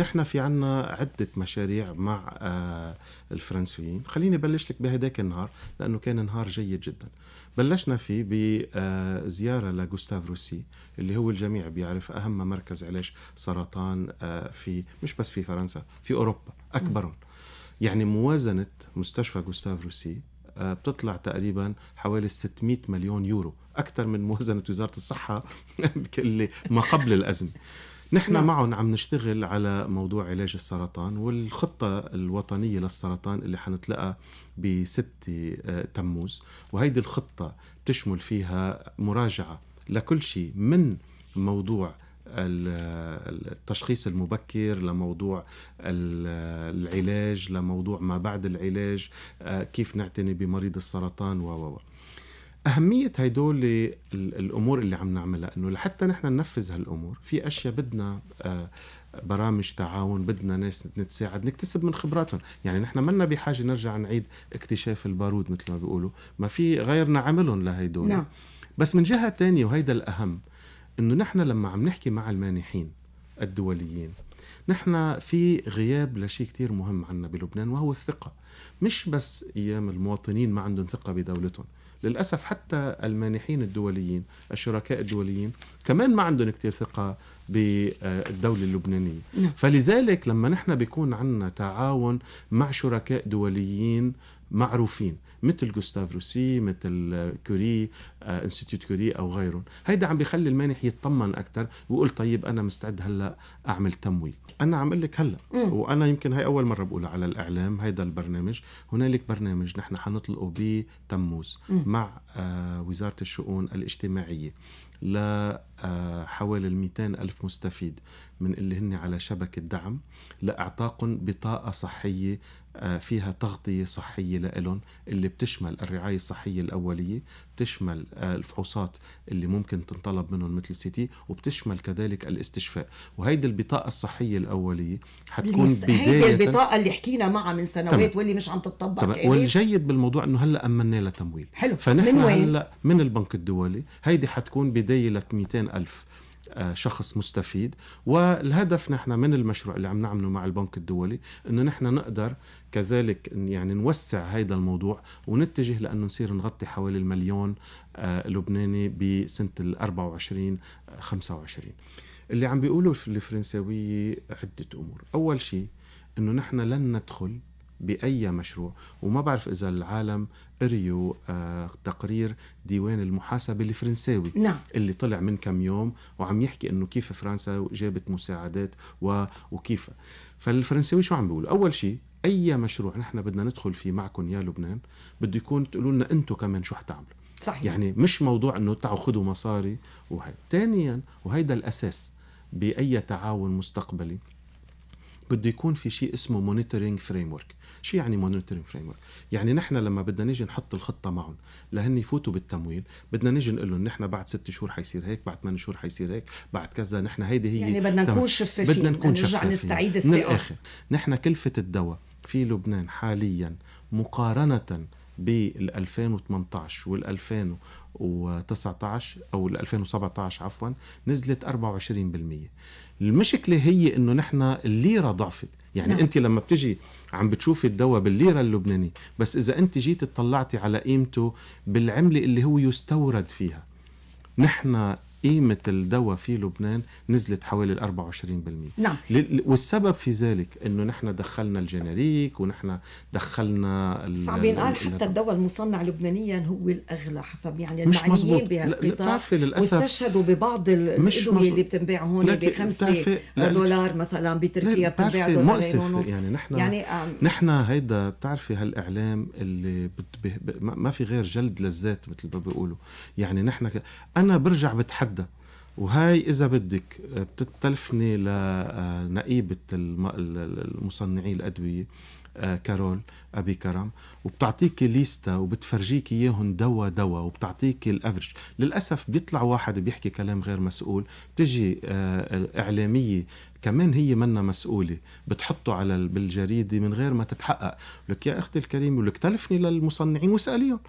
نحن في عنا عدة مشاريع مع آه، الفرنسيين خليني بلش لك بهداك النهار لأنه كان نهار جيد جدا بلشنا فيه بزيارة آه، لجوستاف روسي اللي هو الجميع بيعرف أهم مركز علاج سرطان آه، في مش بس في فرنسا في أوروبا أكبرهم يعني موازنة مستشفى جوستاف روسي بتطلع تقريبا حوالي 600 مليون يورو أكثر من موازنة وزارة الصحة اللي ما قبل الأزمة نحن نعم. معهم عم نشتغل على موضوع علاج السرطان والخطة الوطنية للسرطان اللي حنتلقى ب 6 آه، تموز وهيدي الخطة بتشمل فيها مراجعة لكل شيء من موضوع آه، التشخيص المبكر لموضوع آه، العلاج لموضوع ما بعد العلاج كيف نعتني بمريض السرطان و و أهمية هدول الأمور اللي عم نعملها إنه لحتى نحن ننفذ هالأمور في أشياء بدنا آه، برامج تعاون بدنا ناس نتساعد نكتسب من خبراتهم يعني نحن منا بحاجة نرجع نعيد اكتشاف البارود مثل ما بيقولوا ما في غيرنا عملهم لهيدول نعم. بس من جهة تانية وهيدا الأهم إنه نحن لما عم نحكي مع المانحين الدوليين نحن في غياب لشيء كتير مهم عنا بلبنان وهو الثقة مش بس أيام المواطنين ما عندهم ثقة بدولتهم للأسف حتى المانحين الدوليين الشركاء الدوليين كمان ما عندهم كتير ثقة بالدولة اللبنانية نعم. فلذلك لما نحن بيكون عندنا تعاون مع شركاء دوليين معروفين مثل جوستاف روسي مثل كوري انستيتوت آه، كوري او غيرهم هيدا عم بيخلي المانح يطمن اكثر ويقول طيب انا مستعد هلا اعمل تمويل انا عم اقول لك هلا مم. وانا يمكن هاي اول مره بقولها على الاعلام هيدا البرنامج هنالك برنامج نحن حنطلقه بتموز مع آه، وزاره الشؤون الاجتماعيه لحوالي آه، ال ألف مستفيد من اللي هن على شبكة دعم لإعطاقهم بطاقة صحية فيها تغطية صحية لهم اللي بتشمل الرعاية الصحية الأولية بتشمل الفحوصات اللي ممكن تنطلب منهم مثل سيتي وبتشمل كذلك الاستشفاء وهيدي البطاقه الصحيه الاوليه حتكون بدايه هيدي البطاقه اللي حكينا معها من سنوات تمام. واللي مش عم تطبق تمام. والجيد بالموضوع انه هلا امنا لها تمويل حلو فنحن من وين؟ هلا من البنك الدولي هيدي حتكون بدايه ل 200 الف آه، شخص مستفيد والهدف نحن من المشروع اللي عم نعمله مع البنك الدولي انه نحن نقدر كذلك يعني نوسع هذا الموضوع ونتجه لانه نصير نغطي حوالي المليون آه، لبناني بسنه ال 24 25 اللي عم بيقولوا الفرنساويه عده امور اول شيء انه نحن لن ندخل باي مشروع وما بعرف اذا العالم قريوا آه تقرير ديوان المحاسبه الفرنساوي نعم. اللي طلع من كم يوم وعم يحكي انه كيف فرنسا جابت مساعدات و... وكيف فالفرنساوي شو عم بيقولوا اول شيء اي مشروع نحن بدنا ندخل فيه معكم يا لبنان بده يكون تقولوا لنا انتم كمان شو حتعملوا صحيح. يعني مش موضوع انه تعوا خذوا مصاري وهي ثانيا وهيدا الاساس باي تعاون مستقبلي بده يكون في شيء اسمه مونيتورينج فريم ورك شو يعني مونيتورينج فريم ورك يعني نحن لما بدنا نيجي نحط الخطه معهم لهن يفوتوا بالتمويل بدنا نيجي نقول لهم نحن بعد ست شهور حيصير هيك بعد ثمان شهور حيصير هيك بعد كذا نحن هيدي هي يعني بدنا نكون شفافين بدنا نكون شفافين نستعيد الثقه من الاخر نحن كلفه الدواء في لبنان حاليا مقارنه بال 2018 وال 2019 او 2017 عفوا نزلت 24% المشكله هي انه نحن الليره ضعفت يعني نعم. انت لما بتجي عم بتشوفي الدواء بالليره اللبناني بس اذا انت جيت اطلعتي على قيمته بالعمله اللي هو يستورد فيها نحن قيمة الدواء في لبنان نزلت حوالي 24% نعم والسبب في ذلك انه نحن دخلنا الجنريك ونحن دخلنا صعب ينقال حتى الدواء المصنع لبنانيا هو الاغلى حسب يعني المعنيين بهالقطاع واستشهدوا ببعض الادويه اللي بتنباع هون ب 5 دولار مثلا بتركيا بتنباع دولارين ونص يعني نحن يعني نحن هيدا بتعرفي هالاعلام اللي بت... ما في غير جلد للذات مثل ما بيقولوا يعني نحن انا برجع بتحدى وهاي اذا بدك آه، بتتلفني لنقيبه آه، المصنعين الادويه آه، كارول ابي كرم وبتعطيك ليستا وبتفرجيك اياهم دوا دوا وبتعطيك الافرج للاسف بيطلع واحد بيحكي كلام غير مسؤول بتجي اعلاميه كمان هي منا مسؤوله بتحطه على بالجريده من غير ما تتحقق لك يا اختي الكريمه ولك تلفني للمصنعين واساليهم